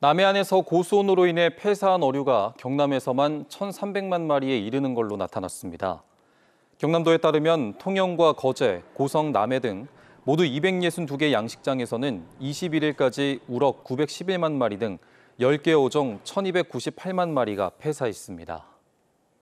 남해안에서 고수온으로 인해 폐사한 어류가 경남에서만 1,300만 마리에 이르는 걸로 나타났습니다. 경남도에 따르면 통영과 거제, 고성, 남해 등 모두 262개 양식장에서는 21일까지 우럭 911만 마리 등 10개 어종 1,298만 마리가 폐사했습니다.